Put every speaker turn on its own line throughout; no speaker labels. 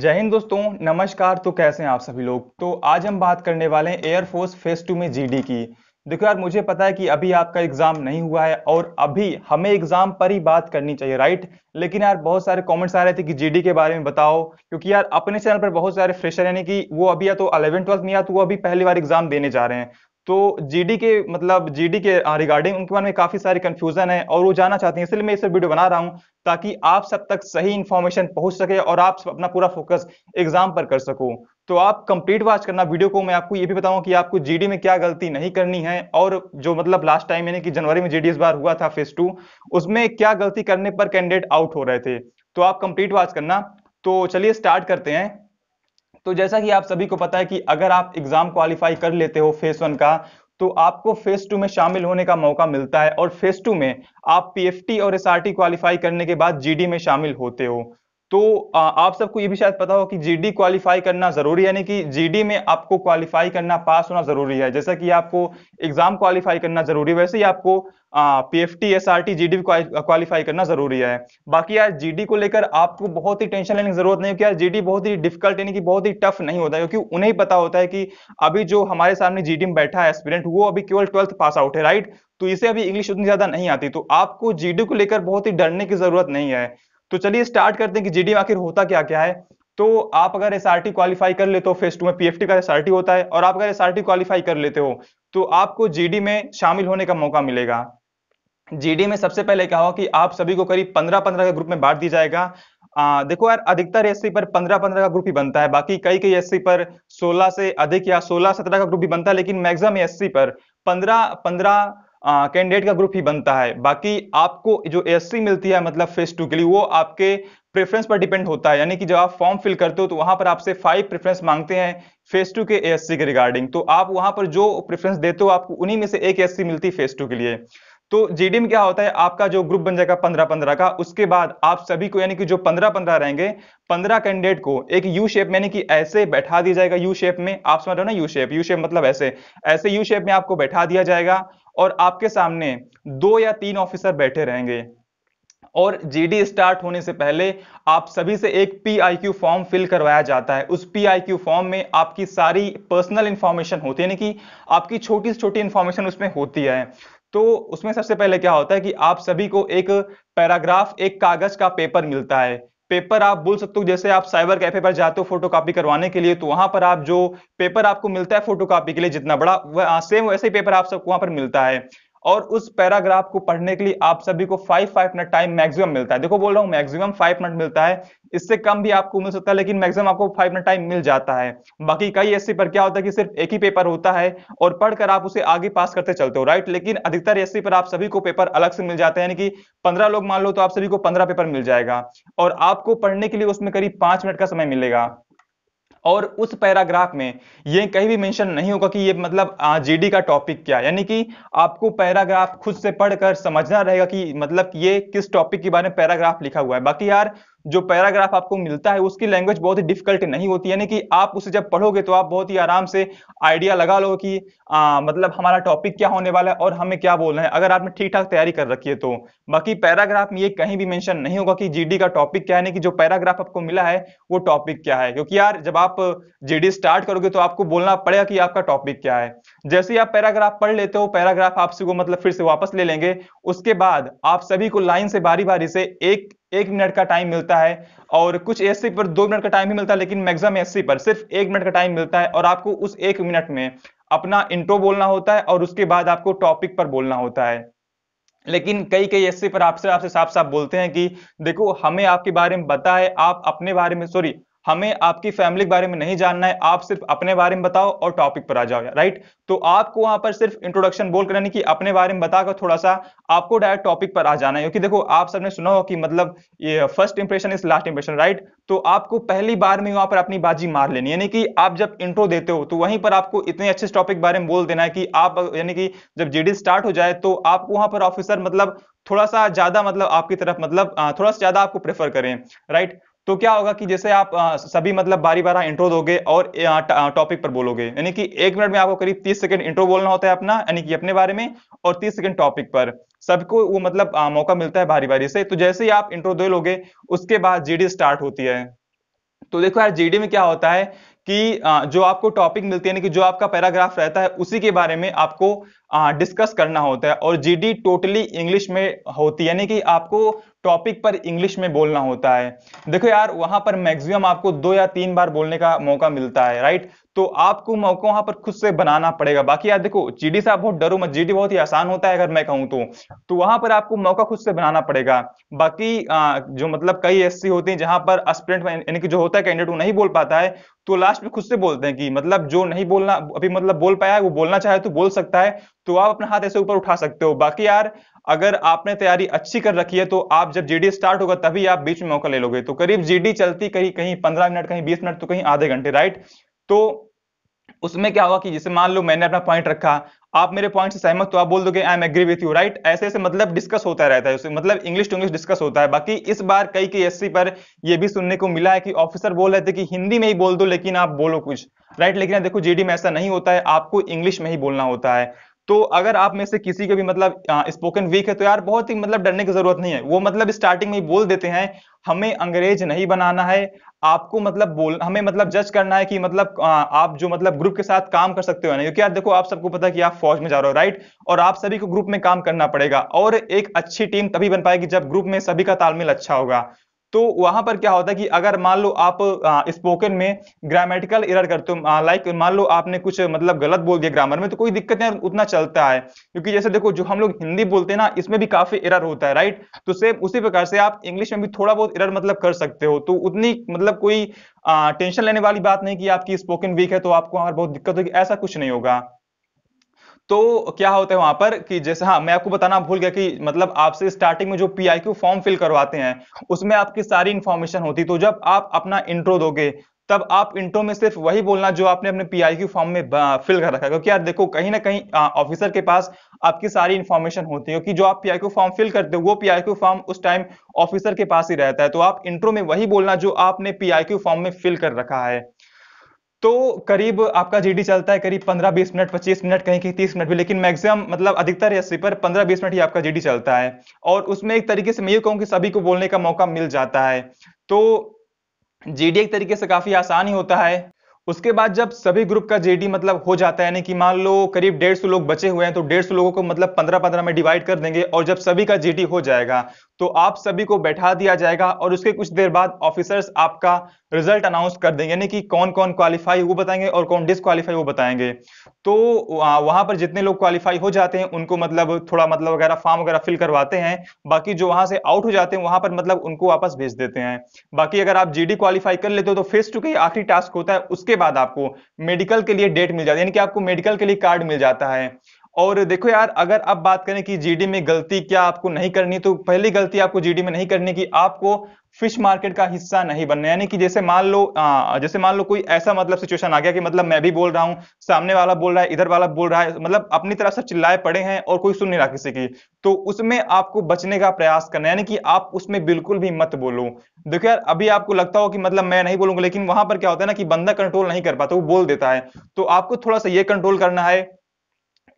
जय हिंद दोस्तों नमस्कार तो कैसे हैं आप सभी लोग तो आज हम बात करने वाले हैं एयरफोर्स फेस टू में जीडी की देखो यार मुझे पता है कि अभी आपका एग्जाम नहीं हुआ है और अभी हमें एग्जाम पर ही बात करनी चाहिए राइट लेकिन यार बहुत सारे कमेंट्स आ रहे थे कि जीडी के बारे में बताओ क्योंकि यार अपने चैनल पर बहुत सारे फ्रेशर यानी कि वो अभी या तो अलेवन ट्वेल्थ में या तो वो अभी पहली बार एग्जाम देने जा रहे हैं तो जीडी के मतलब जीडी के रिगार्डिंग uh, उनके बारे में काफी सारी कंफ्यूजन है और वो जाना चाहते हैं इसलिए मैं इसे वीडियो बना रहा हूं ताकि आप सब तक सही इन्फॉर्मेशन पहुंच सके और आप अपना पूरा फोकस एग्जाम पर कर सको तो आप कंप्लीट वॉच करना वीडियो को मैं आपको ये भी बताऊं कि आपको जीडी में क्या गलती नहीं करनी है और जो मतलब लास्ट टाइम यानी कि जनवरी में जीडी इस बार हुआ था फेज टू उसमें क्या गलती करने पर कैंडिडेट आउट हो रहे थे तो आप कंप्लीट वॉच करना तो चलिए स्टार्ट करते हैं तो जैसा कि आप सभी को पता है कि अगर आप एग्जाम क्वालिफाई कर लेते हो फेस वन का तो आपको फेस टू में शामिल होने का मौका मिलता है और फेस टू में आप पीएफटी और एसआरटी क्वालिफाई करने के बाद जीडी में शामिल होते हो तो आप सबको ये भी शायद पता हो कि जीडी क्वालिफाई करना जरूरी है यानी कि जीडी में आपको क्वालिफाई करना पास होना जरूरी है जैसा कि आपको एग्जाम क्वालिफाई करना जरूरी है वैसे ही आपको पीएफटी एसआरटी जीडी क्वालिफाई करना जरूरी है बाकी यार जीडी को लेकर आपको बहुत ही टेंशन लेने की जरूरत नहीं क्योंकि यार जीडी बहुत ही डिफिकल्ट यानी कि बहुत ही टफ नहीं होता क्योंकि उन्हें पता होता है कि अभी जो हमारे सामने जीडी में बैठा है एस्पिरेंट वो अभी केवल ट्वेल्थ पास आउट है राइट तो इसे अभी इंग्लिश उतनी ज्यादा नहीं आती तो आपको जीडी को लेकर बहुत ही डरने की जरूरत नहीं है तो चलिए स्टार्ट करते हैं कि जीडीएम आखिर होता क्या क्या है तो आप अगर एस क्वालिफाई कर लेते हो फेस टू में पीएफटी का एस होता है और आप अगर एस क्वालिफाई कर लेते हो तो आपको जीडी में शामिल होने का मौका मिलेगा जीडी में सबसे पहले क्या होगा कि आप सभी को करीब पंद्रह पंद्रह के ग्रुप में बांट दिया जाएगा आ, देखो यार अधिकतर एससी पर पंद्रह पंद्रह का ग्रुप ही बनता है बाकी कई कई एससी पर सोलह से अधिक या सोलह सत्रह का ग्रुप भी बनता है लेकिन मैक्सिमम एससी पर पंद्रह पंद्रह कैंडिडेट का ग्रुप ही बनता है बाकी आपको जो एस मिलती है मतलब फेस टू के लिए वो आपके प्रेफरेंस पर डिपेंड होता है यानी कि जब आप फॉर्म फिल करते हो तो वहां पर आपसे फाइव प्रेफरेंस मांगते हैं फेस टू के एस के रिगार्डिंग तो आप वहां पर जो प्रेफरेंस देते हो आपको उन्हीं में से एक एस मिलती है फेस टू के लिए तो जीडी में क्या होता है आपका जो ग्रुप बन जाएगा पंद्रह पंद्रह का उसके बाद आप सभी को यानी कि जो पंद्रह पंद्रह रहेंगे पंद्रह कैंडिडेट को एक यू शेप में यानी कि ऐसे बैठा दिया जाएगा यू शेप में आप समझ रहे हो ना यू शेप यू शेप मतलब ऐसे ऐसे यू शेप में आपको बैठा दिया जाएगा और आपके सामने दो या तीन ऑफिसर बैठे रहेंगे और जीडी स्टार्ट होने से पहले आप सभी से एक पीआईक्यू फॉर्म फिल करवाया जाता है उस पीआईक्यू फॉर्म में आपकी सारी पर्सनल इंफॉर्मेशन होती है यानी कि आपकी छोटी से छोटी इंफॉर्मेशन उसमें होती है तो उसमें सबसे पहले क्या होता है कि आप सभी को एक पैराग्राफ एक कागज का पेपर मिलता है पेपर आप बोल सकते हो जैसे आप साइबर कैफे पर जाते हो फोटो करवाने के लिए तो वहां पर आप जो पेपर आपको मिलता है फोटो के लिए जितना बड़ा हाँ, सेम वैसे ही पेपर आप सबको वहां पर मिलता है और उस पैराग्राफ को पढ़ने के लिए आप सभी को five five minute time maximum मिलता है देखो बोल रहा हूँ मैक्सिमम फाइव मिनट मिलता है इससे कम भी आपको मिल सकता है लेकिन मैक्सिमम आपको फाइव मिनट टाइम मिल जाता है बाकी कई एससी पर क्या होता है कि सिर्फ एक ही पेपर होता है और पढ़कर आप उसे आगे पास करते चलते हो राइट लेकिन अधिकतर एससी पर आप सभी को पेपर अलग से मिल जाते हैं यानी कि पंद्रह लोग मान लो तो आप सभी को पंद्रह पेपर मिल जाएगा और आपको पढ़ने के लिए उसमें करीब पांच मिनट का समय मिलेगा और उस पैराग्राफ में ये कहीं भी मेंशन नहीं होगा कि ये मतलब जीडी का टॉपिक क्या यानी कि आपको पैराग्राफ खुद से पढ़कर समझना रहेगा कि मतलब ये किस टॉपिक के बारे में पैराग्राफ लिखा हुआ है बाकी यार जो पैराग्राफ आपको मिलता है उसकी लैंग्वेज बहुत ही डिफिकल्ट नहीं होती यानी कि आप उसे जब पढ़ोगे तो आप बहुत ही आराम से आइडिया लगा लो कि आ, मतलब हमारा टॉपिक क्या होने वाला है और हमें क्या बोलना है अगर आपने ठीक ठाक तैयारी कर रखी है तो बाकी पैराग्राफ में ये कहीं भी मेंशन नहीं होगा कि जीडी का टॉपिक क्या है यानी कि जो पैराग्राफ आपको मिला है वो टॉपिक क्या है क्योंकि यार जब आप जीडी स्टार्ट करोगे तो आपको बोलना पड़ेगा कि आपका टॉपिक क्या है जैसे ही आप पैराग्राफ पढ़ लेते हो पैराग्राफ आपसे वो मतलब फिर से वापस ले लेंगे उसके बाद आप सभी को लाइन से बारी बारी से एक एक मिनट का टाइम मिलता है और कुछ एससी पर दो मिनट का टाइम भी मिलता है लेकिन मैक्सिमम एससी पर सिर्फ एक मिनट का टाइम मिलता है और आपको उस एक मिनट में अपना इंट्रो बोलना होता है और उसके बाद आपको टॉपिक पर बोलना होता है लेकिन कई कई एस पर आपसे आपसे साफ साफ बोलते हैं कि देखो हमें आपके बारे में बताए है आप अपने बारे में सॉरी हमें आपकी फैमिली के बारे में नहीं जानना है आप सिर्फ अपने बारे में बताओ और टॉपिक पर आ जाओ राइट तो आपको वहां पर सिर्फ इंट्रोडक्शन बोल कर कि अपने बारे में बताकर थोड़ा सा आपको डायरेक्ट टॉपिक पर आ जाना है क्योंकि देखो आप सबने सुना हो कि मतलब ये first impression is last impression right तो आपको पहली बार में वहां पर अपनी बाजी मार लेनी यानी कि आप जब इंट्रो देते हो तो वहीं पर आपको इतने अच्छे टॉपिक बारे में बोल देना है कि आप यानी कि जब जीडी स्टार्ट हो जाए तो आपको वहां पर ऑफिसर मतलब थोड़ा सा ज्यादा मतलब आपकी तरफ मतलब थोड़ा सा ज्यादा आपको प्रेफर करें राइट तो क्या होगा कि जैसे आप सभी मतलब बारी बारा इंट्रो दोगे और टॉपिक पर बोलोगे यानी कि एक मिनट में आपको करीब तीस सेकंड इंट्रो बोलना होता है अपना यानी कि अपने बारे में और तीस सेकंड टॉपिक पर सबको वो मतलब आ, मौका मिलता है बारी बारी से तो जैसे ही आप इंट्रो दे लोगे उसके बाद जीडी स्टार्ट होती है तो देखो यार जीडी में क्या होता है कि जो आपको टॉपिक मिलती है यानी कि जो आपका पैराग्राफ रहता है उसी के बारे में आपको डिस्कस करना होता है और जीडी टोटली इंग्लिश में होती है यानी कि आपको टॉपिक पर इंग्लिश में बोलना होता है देखो यार वहां पर मैक्सिमम आपको दो या तीन बार बोलने का मौका मिलता है राइट तो आपको मौका वहां पर खुद से बनाना पड़ेगा बाकी यार देखो जीडी से आप बहुत डरो मत जीडी बहुत ही आसान होता है अगर मैं कहूं तो तो वहां पर आपको मौका खुद से बनाना पड़ेगा बाकी आ, जो मतलब कई ऐसी होती है जहां पर स्टूडेंट यानी कि जो होता है कैंडिडेट वो नहीं बोल पाता है तो लास्ट में खुद से बोलते हैं कि मतलब जो नहीं बोलना अभी मतलब बोल पाया है वो बोलना चाहे तो बोल सकता है तो आप अपना हाथ ऐसे ऊपर उठा सकते हो बाकी यार अगर आपने तैयारी अच्छी कर रखी है तो आप जब जीडी स्टार्ट होगा तभी आप बीच में मौका ले लोगे तो करीब जीडी चलती कहीं कहीं पंद्रह मिनट कहीं बीस मिनट तो कहीं आधे घंटे राइट तो उसमें क्या हुआ कि जैसे मान लो मैंने अपना पॉइंट रखा आप मेरे पॉइंट से सहमत तो आप बोल दोगे I am agree with you right ऐसे ऐसे मतलब डिस्कस होता रहता है उसे मतलब इंग्लिश टू इंग्लिश डिस्कस होता है बाकी इस बार कई के एससी पर यह भी सुनने को मिला है कि ऑफिसर बोल रहे थे कि हिंदी में ही बोल दो लेकिन आप बोलो कुछ राइट लेकिन देखो जीडी में ऐसा नहीं होता है आपको इंग्लिश में ही बोलना होता है तो अगर आप में से किसी के भी मतलब स्पोकन वीक है तो यार बहुत ही मतलब डरने की जरूरत नहीं है वो मतलब स्टार्टिंग में बोल देते हैं हमें अंग्रेज नहीं बनाना है आपको मतलब बोल हमें मतलब जज करना है कि मतलब आ, आप जो मतलब ग्रुप के साथ काम कर सकते हो ना क्योंकि यार देखो आप सबको पता है कि आप फौज में जा रहे हो राइट और आप सभी को ग्रुप में काम करना पड़ेगा और एक अच्छी टीम तभी बन पाएगी जब ग्रुप में सभी का तालमेल अच्छा होगा तो वहां पर क्या होता है कि अगर मान लो आप स्पोकन में ग्रामेटिकल इरर करते हो लाइक मान लो आपने कुछ मतलब गलत बोल दिया ग्रामर में तो कोई दिक्कत नहीं उतना चलता है क्योंकि जैसे देखो जो हम लोग हिंदी बोलते हैं ना इसमें भी काफी इरर होता है राइट तो सेम उसी प्रकार से आप इंग्लिश में भी थोड़ा बहुत इरर मतलब कर सकते हो तो उतनी मतलब कोई टेंशन लेने वाली बात नहीं कि आपकी स्पोकन वीक है तो आपको बहुत दिक्कत होगी ऐसा कुछ नहीं होगा तो क्या होता है वहां पर कि जैसे हाँ मैं आपको बताना भूल गया कि मतलब आपसे स्टार्टिंग में जो पी फॉर्म फिल करवाते हैं उसमें आपकी सारी इंफॉर्मेशन होती तो जब आप अपना इंट्रो दोगे तब आप इंट्रो में सिर्फ वही बोलना जो आपने अपने पीआईक्यू फॉर्म में फिल कर रखा है क्योंकि यार देखो कहीं ना कहीं ऑफिसर के पास आपकी सारी इंफॉर्मेशन होती है क्योंकि जो आप पी फॉर्म फिल करते हो वो पीआईक्यू फॉर्म उस टाइम ऑफिसर के पास ही रहता है तो आप इंट्रो में वही बोलना जो आपने पी फॉर्म में फिल कर रखा है तो करीब आपका जीडी चलता है करीब 15-20 मिनट 25 मिनट कहीं कहीं 30 मिनट भी लेकिन मैक्सिमम मतलब अधिकतर एस पर 15-20 मिनट ही आपका जीडी चलता है और उसमें एक तरीके से मैं ये कहूँ कि सभी को बोलने का मौका मिल जाता है तो जीडी एक तरीके से काफी आसान ही होता है उसके बाद जब सभी ग्रुप का जेडी मतलब हो जाता है यानी कि मान लो करीब डेढ़ सौ लोग बचे हुए हैं तो डेढ़ सौ लोगों को मतलब पंद्रह पंद्रह में डिवाइड कर देंगे और जब सभी का जेडी हो जाएगा तो आप सभी को बैठा दिया जाएगा और उसके कुछ देर बाद ऑफिसर्स आपका रिजल्ट अनाउंस कर देंगे यानी कि कौन कौन क्वालिफाई वो बताएंगे और कौन डिसक्वालीफाई वो बताएंगे तो वहां पर जितने लोग क्वालिफाई हो जाते हैं उनको मतलब थोड़ा मतलब वगैरह फॉर्म वगैरह फिल करवाते हैं बाकी जो वहां से आउट हो जाते हैं वहां पर मतलब उनको वापस भेज देते हैं बाकी अगर आप जीडी क्वालिफाई कर लेते हो तो फेस टू के आखिरी टास्क होता है उसके बाद आपको मेडिकल के लिए डेट मिल जाती है यानी कि आपको मेडिकल के लिए कार्ड मिल जाता है और देखो यार अगर आप बात करें कि जीडी में गलती क्या आपको नहीं करनी तो पहली गलती आपको जीडी में नहीं करनी कि आपको फिश मार्केट का हिस्सा नहीं बनना यानी कि जैसे मान लो आ, जैसे मान लो कोई ऐसा मतलब सिचुएशन आ गया कि मतलब मैं भी बोल रहा हूँ सामने वाला बोल रहा है इधर वाला बोल रहा है मतलब अपनी तरफ से चिल्लाए पड़े हैं और कोई सुन नहीं रहा किसी की तो उसमें आपको बचने का प्रयास करना यानी कि आप उसमें बिल्कुल भी मत बोलो देखो यार अभी आपको लगता हो कि मतलब मैं नहीं बोलूंगा लेकिन वहां पर क्या होता है ना कि बंदा कंट्रोल नहीं कर पाता वो बोल देता है तो आपको थोड़ा सा ये कंट्रोल करना है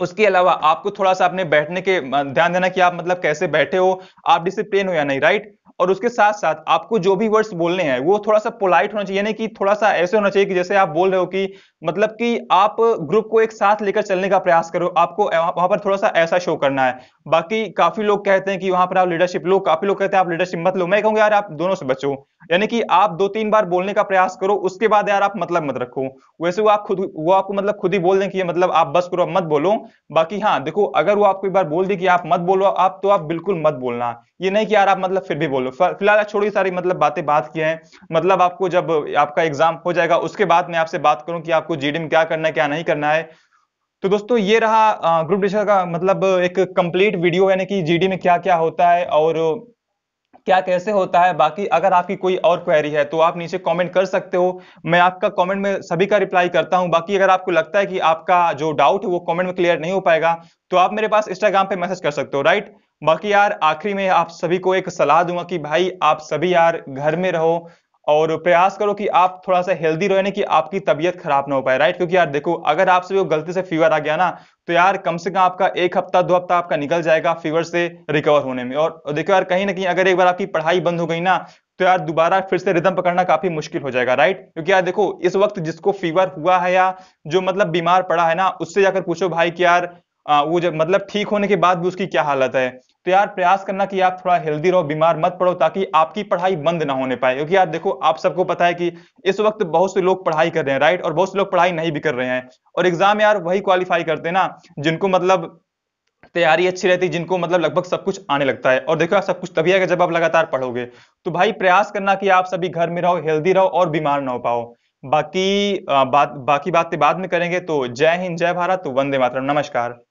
उसके अलावा आपको थोड़ा सा अपने बैठने के ध्यान देना कि आप मतलब कैसे बैठे हो आप डिसिप्लिन हो या नहीं राइट और उसके साथ साथ आपको जो भी वर्ड्स बोलने हैं वो थोड़ा सा पोलाइट होना चाहिए यानी कि थोड़ा सा ऐसे होना चाहिए कि जैसे आप बोल रहे हो कि मतलब कि आप ग्रुप को एक साथ लेकर चलने का प्रयास करो आपको वहां पर थोड़ा सा ऐसा शो करना है बाकी काफी लोग कहते हैं कि वहां पर आप लीडरशिप लो काफी लोग कहते हैं आप लीडरशिप मत लो मैं कहूंगा यार आप दोनों से बचो यानी कि आप दो तीन बार बोलने का प्रयास करो उसके बाद यार आप मतलब मत रखो वैसे वो आप खुद वो आपको मतलब खुद ही बोल दें कि ये मतलब आप बस करो आप मत बोलो बाकी हाँ देखो अगर वो आपको एक बार बोल दे कि आप मत बोलो आप तो आप बिल्कुल मत बोलना ये नहीं कि यार आप मतलब फिर भी बोलो फिलहाल छोड़िए सारी मतलब बातें बात की हैं मतलब आपको जब आपका एग्जाम हो जाएगा उसके बाद मैं आपसे बात करूँ कि आपको आपको जीडी में क्या करना है क्या नहीं करना है तो दोस्तों ये रहा ग्रुप डिस्कशन का मतलब एक कंप्लीट वीडियो यानी कि जीडी में क्या क्या होता है और क्या कैसे होता है बाकी अगर आपकी कोई और क्वेरी है तो आप नीचे कमेंट कर सकते हो मैं आपका कमेंट में सभी का रिप्लाई करता हूं बाकी अगर आपको लगता है कि आपका जो डाउट है वो कमेंट में क्लियर नहीं हो पाएगा तो आप मेरे पास इंस्टाग्राम पे मैसेज कर सकते हो राइट बाकी यार आखिरी में आप सभी को एक सलाह दूंगा कि भाई आप सभी यार घर में रहो और प्रयास करो कि आप थोड़ा सा हेल्दी रहो यानी कि आपकी तबीयत खराब ना हो पाए राइट क्योंकि यार देखो अगर आपसे वो गलती से फीवर आ गया ना तो यार कम से कम आपका एक हफ्ता दो हफ्ता आपका निकल जाएगा फीवर से रिकवर होने में और देखो यार कहीं ना कहीं अगर एक बार आपकी पढ़ाई बंद हो गई ना तो यार दोबारा फिर से रिदम पकड़ना काफी मुश्किल हो जाएगा राइट क्योंकि यार देखो इस वक्त जिसको फीवर हुआ है या जो मतलब बीमार पड़ा है ना उससे जाकर पूछो भाई कि यार आ, वो जब मतलब ठीक होने के बाद भी उसकी क्या हालत है तो यार प्रयास करना कि आप थोड़ा हेल्दी रहो बीमार मत पड़ो ताकि आपकी पढ़ाई बंद ना होने पाए क्योंकि यार देखो आप सबको पता है कि इस वक्त बहुत से लोग पढ़ाई कर रहे हैं राइट और बहुत से लोग पढ़ाई नहीं भी कर रहे हैं और एग्जाम यार वही क्वालिफाई करते हैं ना जिनको मतलब तैयारी अच्छी रहती है जिनको मतलब लगभग सब कुछ आने लगता है और देखो यार सब कुछ तभी आएगा जब आप लगातार पढ़ोगे तो भाई प्रयास करना कि आप सभी घर में रहो हेल्दी रहो और बीमार ना हो पाओ बाकी बात बाकी बातें बाद में करेंगे तो जय हिंद जय भारत वंदे मातरम नमस्कार